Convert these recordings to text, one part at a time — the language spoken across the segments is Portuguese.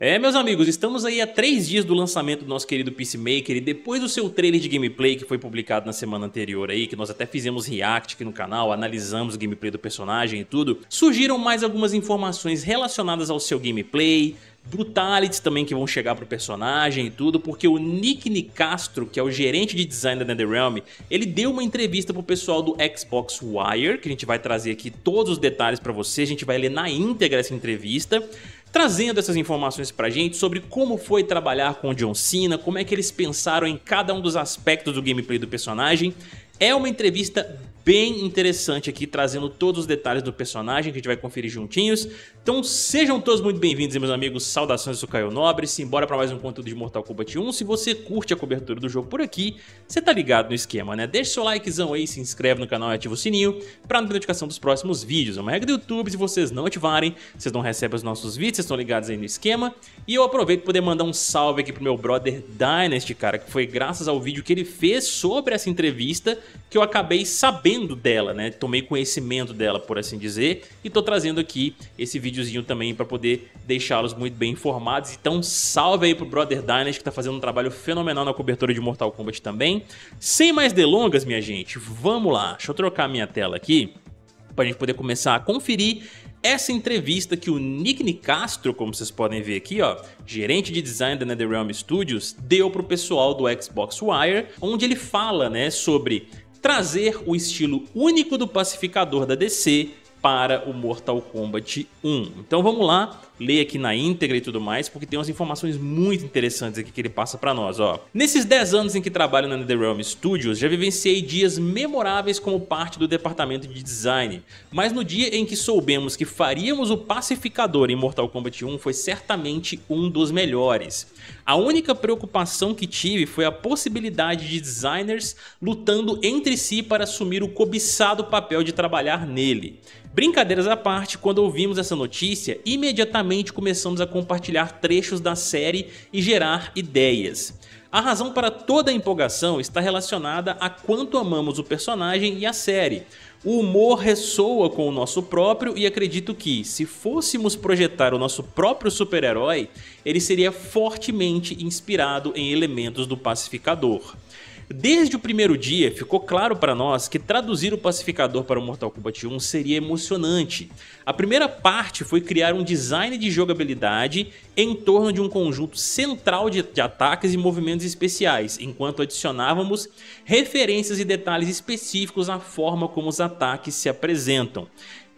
É, meus amigos, estamos aí há três dias do lançamento do nosso querido Peacemaker e depois do seu trailer de gameplay que foi publicado na semana anterior aí, que nós até fizemos react aqui no canal, analisamos o gameplay do personagem e tudo, surgiram mais algumas informações relacionadas ao seu gameplay, brutalities também que vão chegar pro personagem e tudo, porque o Nick Nicastro, que é o gerente de design da NetherRealm, ele deu uma entrevista pro pessoal do Xbox Wire, que a gente vai trazer aqui todos os detalhes para você, a gente vai ler na íntegra essa entrevista, trazendo essas informações pra gente sobre como foi trabalhar com o John Cena, como é que eles pensaram em cada um dos aspectos do gameplay do personagem. É uma entrevista bem interessante aqui, trazendo todos os detalhes do personagem que a gente vai conferir juntinhos. Então sejam todos muito bem-vindos, meus amigos. Saudações, eu sou Caio Nobre. Simbora para mais um conteúdo de Mortal Kombat 1. Se você curte a cobertura do jogo por aqui, você tá ligado no esquema, né? Deixa seu likezão aí, se inscreve no canal e ativa o sininho para não ter notificação dos próximos vídeos. É uma regra do YouTube, se vocês não ativarem, vocês não recebem os nossos vídeos, vocês estão ligados aí no esquema. E eu aproveito para poder mandar um salve aqui pro meu brother Dynasty, cara, que foi graças ao vídeo que ele fez sobre essa entrevista que eu acabei sabendo sabendo dela, né? Tomei conhecimento dela, por assim dizer, e tô trazendo aqui esse videozinho também para poder deixá-los muito bem informados. Então, salve aí pro Brother Dynasty que tá fazendo um trabalho fenomenal na cobertura de Mortal Kombat também. Sem mais delongas, minha gente, vamos lá. Deixa eu trocar minha tela aqui para a gente poder começar a conferir essa entrevista que o Nick Nicastro, como vocês podem ver aqui, ó, gerente de design da NetherRealm Studios, deu pro pessoal do Xbox Wire, onde ele fala né, sobre trazer o estilo único do pacificador da DC para o Mortal Kombat 1. Então vamos lá, ler aqui na íntegra e tudo mais, porque tem umas informações muito interessantes aqui que ele passa para nós, ó. Nesses 10 anos em que trabalho na NetherRealm Studios, já vivenciei dias memoráveis como parte do departamento de design, mas no dia em que soubemos que faríamos o pacificador em Mortal Kombat 1 foi certamente um dos melhores. A única preocupação que tive foi a possibilidade de designers lutando entre si para assumir o cobiçado papel de trabalhar nele. Brincadeiras à parte, quando ouvimos essa notícia, imediatamente começamos a compartilhar trechos da série e gerar ideias. A razão para toda a empolgação está relacionada a quanto amamos o personagem e a série. O humor ressoa com o nosso próprio e acredito que, se fôssemos projetar o nosso próprio super-herói, ele seria fortemente inspirado em elementos do pacificador. Desde o primeiro dia, ficou claro para nós que traduzir o pacificador para o Mortal Kombat 1 seria emocionante. A primeira parte foi criar um design de jogabilidade em torno de um conjunto central de, de ataques e movimentos especiais, enquanto adicionávamos referências e detalhes específicos à forma como os ataques se apresentam.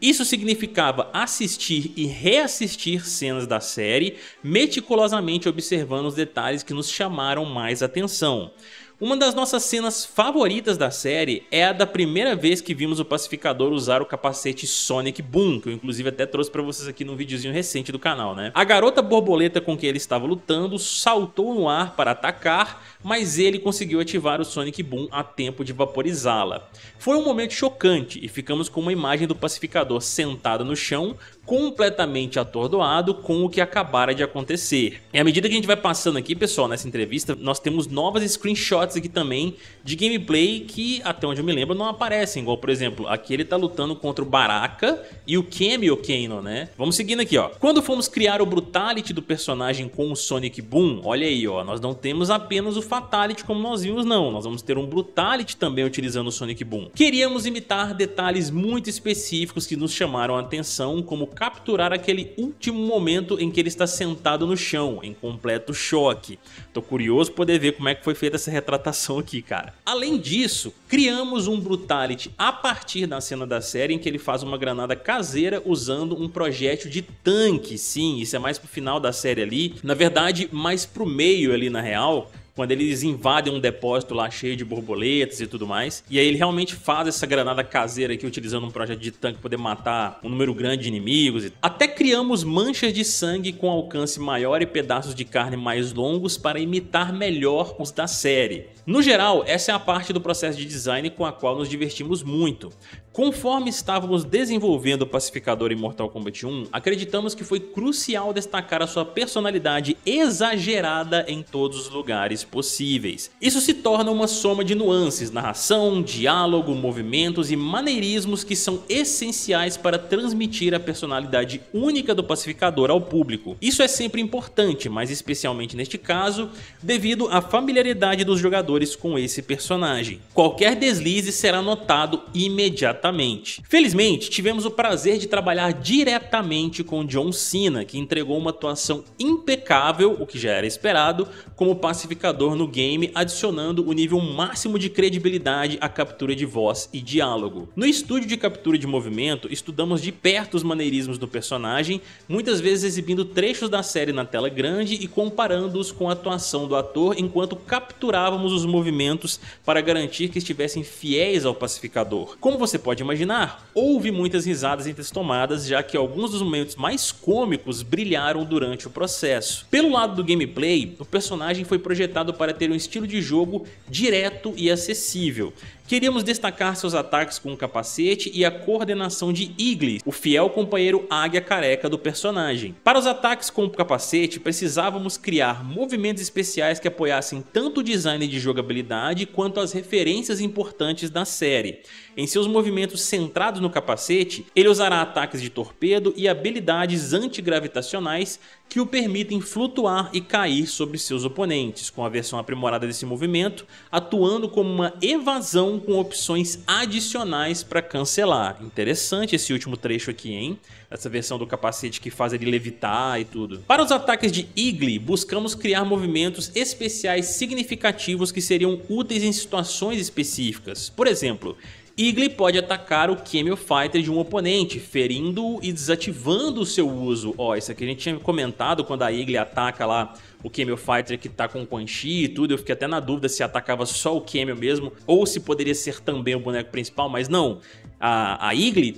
Isso significava assistir e reassistir cenas da série, meticulosamente observando os detalhes que nos chamaram mais atenção. Uma das nossas cenas favoritas da série é a da primeira vez que vimos o pacificador usar o capacete Sonic Boom, que eu inclusive até trouxe para vocês aqui num videozinho recente do canal, né? A garota borboleta com que ele estava lutando saltou no ar para atacar, mas ele conseguiu ativar o Sonic Boom a tempo de vaporizá-la. Foi um momento chocante e ficamos com uma imagem do pacificador sentado no chão, completamente atordoado com o que acabara de acontecer. E à medida que a gente vai passando aqui, pessoal, nessa entrevista, nós temos novas screenshots shots aqui também de gameplay que, até onde eu me lembro, não aparecem. Igual, por exemplo, aqui ele tá lutando contra o Baraka e o Kemi Okano, né? Vamos seguindo aqui, ó. Quando fomos criar o Brutality do personagem com o Sonic Boom, olha aí, ó. Nós não temos apenas o Fatality como nós vimos, não. Nós vamos ter um Brutality também utilizando o Sonic Boom. Queríamos imitar detalhes muito específicos que nos chamaram a atenção, como capturar aquele último momento em que ele está sentado no chão, em completo choque. Tô curioso poder ver como é que foi feita essa retratação contratação aqui, cara. Além disso, criamos um Brutality a partir da cena da série em que ele faz uma granada caseira usando um projétil de tanque. Sim, isso é mais pro final da série ali. Na verdade, mais pro meio ali na real, quando eles invadem um depósito lá cheio de borboletas e tudo mais. E aí ele realmente faz essa granada caseira aqui utilizando um projeto de tanque poder matar um número grande de inimigos. Até criamos manchas de sangue com alcance maior e pedaços de carne mais longos para imitar melhor os da série. No geral, essa é a parte do processo de design com a qual nos divertimos muito. Conforme estávamos desenvolvendo o pacificador em Mortal Kombat 1, acreditamos que foi crucial destacar a sua personalidade exagerada em todos os lugares possíveis. Isso se torna uma soma de nuances, narração, diálogo, movimentos e maneirismos que são essenciais para transmitir a personalidade única do pacificador ao público. Isso é sempre importante, mas especialmente neste caso, devido à familiaridade dos jogadores com esse personagem. Qualquer deslize será notado imediatamente. Felizmente, tivemos o prazer de trabalhar diretamente com John Cena, que entregou uma atuação impecável, o que já era esperado, como pacificador jogador no game, adicionando o nível máximo de credibilidade à captura de voz e diálogo. No estúdio de captura de movimento, estudamos de perto os maneirismos do personagem, muitas vezes exibindo trechos da série na tela grande e comparando-os com a atuação do ator enquanto capturávamos os movimentos para garantir que estivessem fiéis ao pacificador. Como você pode imaginar, houve muitas risadas entre as tomadas, já que alguns dos momentos mais cômicos brilharam durante o processo. Pelo lado do gameplay, o personagem foi projetado para ter um estilo de jogo direto e acessível. Queríamos destacar seus ataques com o capacete e a coordenação de Igles, o fiel companheiro águia careca do personagem. Para os ataques com o capacete, precisávamos criar movimentos especiais que apoiassem tanto o design de jogabilidade quanto as referências importantes da série. Em seus movimentos centrados no capacete, ele usará ataques de torpedo e habilidades antigravitacionais que o permitem flutuar e cair sobre seus oponentes, com a versão aprimorada desse movimento atuando como uma evasão com opções adicionais para cancelar. Interessante esse último trecho aqui, hein? Essa versão do capacete que faz ele levitar e tudo. Para os ataques de Igly, buscamos criar movimentos especiais significativos que seriam úteis em situações específicas. Por exemplo, Igli pode atacar o Camel Fighter de um oponente, ferindo-o e desativando o seu uso. Ó, oh, isso aqui a gente tinha comentado quando a Igli ataca lá o Camel Fighter que tá com o Quan Chi e tudo. Eu fiquei até na dúvida se atacava só o Camel mesmo ou se poderia ser também o boneco principal, mas não. A, a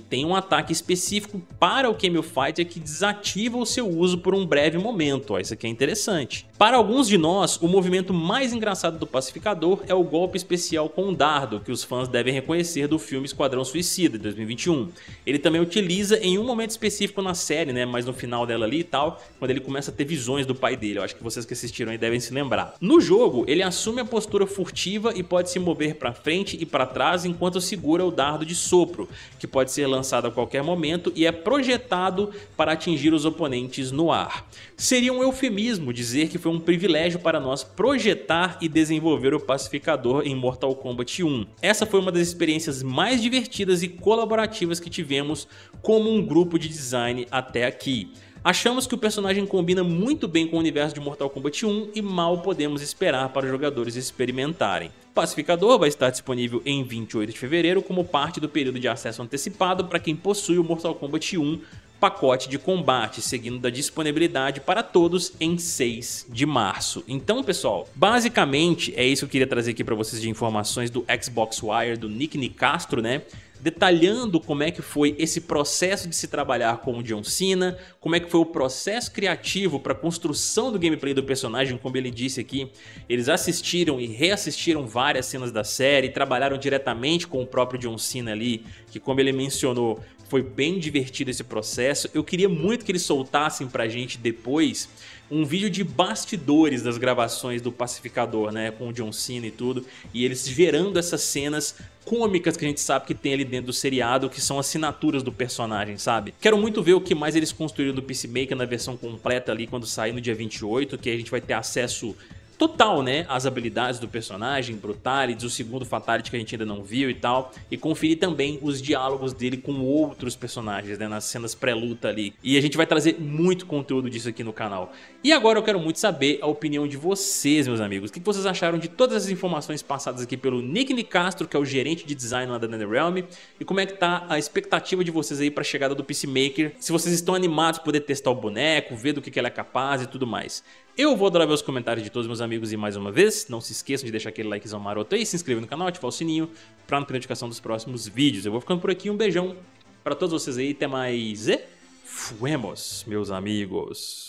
tem um ataque específico para o Camel Fighter que desativa o seu uso por um breve momento. Ó, oh, isso aqui é interessante. Para alguns de nós, o movimento mais engraçado do Pacificador é o golpe especial com o dardo, que os fãs devem reconhecer do filme Esquadrão Suicida, de 2021. Ele também utiliza em um momento específico na série, né, mas no final dela ali e tal, quando ele começa a ter visões do pai dele, eu acho que vocês que assistiram aí devem se lembrar. No jogo, ele assume a postura furtiva e pode se mover para frente e para trás enquanto segura o dardo de sopro, que pode ser lançado a qualquer momento e é projetado para atingir os oponentes no ar. Seria um eufemismo dizer que foi foi um privilégio para nós projetar e desenvolver o pacificador em Mortal Kombat 1. Essa foi uma das experiências mais divertidas e colaborativas que tivemos como um grupo de design até aqui. Achamos que o personagem combina muito bem com o universo de Mortal Kombat 1 e mal podemos esperar para os jogadores experimentarem. Pacificador vai estar disponível em 28 de fevereiro como parte do período de acesso antecipado para quem possui o Mortal Kombat 1 pacote de combate, seguindo da disponibilidade para todos em 6 de março. Então, pessoal, basicamente é isso que eu queria trazer aqui para vocês de informações do Xbox Wire do Nick Nicastro, né? detalhando como é que foi esse processo de se trabalhar com o John Cena, como é que foi o processo criativo para a construção do gameplay do personagem, como ele disse aqui. Eles assistiram e reassistiram várias cenas da série, trabalharam diretamente com o próprio John Cena ali, que como ele mencionou, foi bem divertido esse processo. Eu queria muito que eles soltassem pra gente depois um vídeo de bastidores das gravações do Pacificador, né? Com o John Cena e tudo. E eles gerando essas cenas cômicas que a gente sabe que tem ali dentro do seriado, que são assinaturas do personagem, sabe? Quero muito ver o que mais eles construíram do Peacemaker na versão completa ali quando sair no dia 28, que a gente vai ter acesso total, né? As habilidades do personagem, Brutalities, o segundo Fatality que a gente ainda não viu e tal. E conferir também os diálogos dele com outros personagens, né? Nas cenas pré-luta ali. E a gente vai trazer muito conteúdo disso aqui no canal. E agora eu quero muito saber a opinião de vocês, meus amigos. O que vocês acharam de todas as informações passadas aqui pelo Nick Nicastro, que é o gerente de design lá da NetherRealm? E como é que tá a expectativa de vocês aí pra chegada do Peacemaker? Se vocês estão animados por poder testar o boneco, ver do que, que ele é capaz e tudo mais. Eu vou adorar ver os comentários de todos meus amigos e mais uma vez, não se esqueçam de deixar aquele likezão maroto aí, se inscrever no canal, ativar o sininho pra não perder notificação dos próximos vídeos. Eu vou ficando por aqui, um beijão para todos vocês aí, até mais e fuemos, meus amigos.